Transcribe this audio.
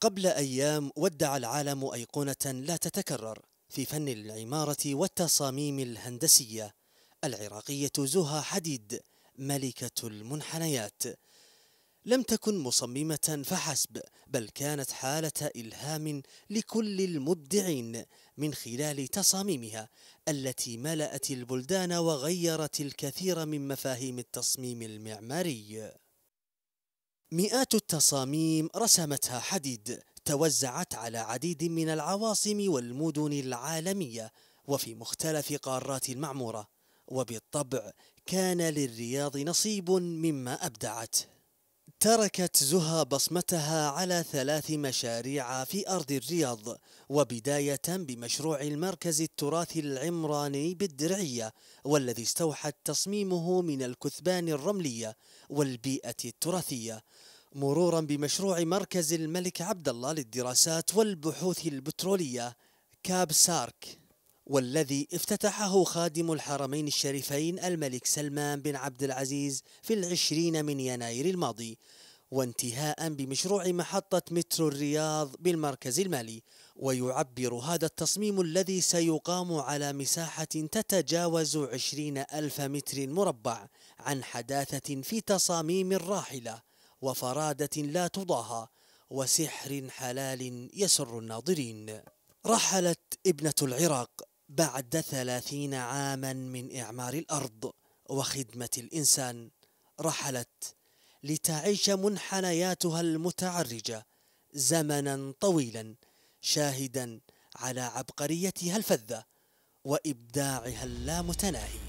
قبل أيام ودع العالم أيقونة لا تتكرر في فن العمارة والتصاميم الهندسية العراقية زها حديد ملكة المنحنيات لم تكن مصممة فحسب بل كانت حالة إلهام لكل المبدعين من خلال تصاميمها التي ملأت البلدان وغيرت الكثير من مفاهيم التصميم المعماري مئات التصاميم رسمتها حديد توزعت على عديد من العواصم والمدن العالمية وفي مختلف قارات المعمورة وبالطبع كان للرياض نصيب مما أبدعته تركت زها بصمتها على ثلاث مشاريع في أرض الرياض وبداية بمشروع المركز التراثي العمراني بالدرعية والذي استوحت تصميمه من الكثبان الرملية والبيئة التراثية مرورا بمشروع مركز الملك عبد الله للدراسات والبحوث البترولية كاب سارك والذي افتتحه خادم الحرمين الشريفين الملك سلمان بن عبد العزيز في العشرين من يناير الماضي وانتهاء بمشروع محطة مترو الرياض بالمركز المالي ويعبر هذا التصميم الذي سيقام على مساحة تتجاوز عشرين ألف متر مربع عن حداثة في تصاميم الراحلة وفرادة لا تضاهى وسحر حلال يسر الناظرين رحلت ابنة العراق بعد ثلاثين عاما من إعمار الأرض وخدمة الإنسان رحلت لتعيش منحنياتها المتعرجة زمنا طويلا شاهدا على عبقريتها الفذة وإبداعها اللامتناهي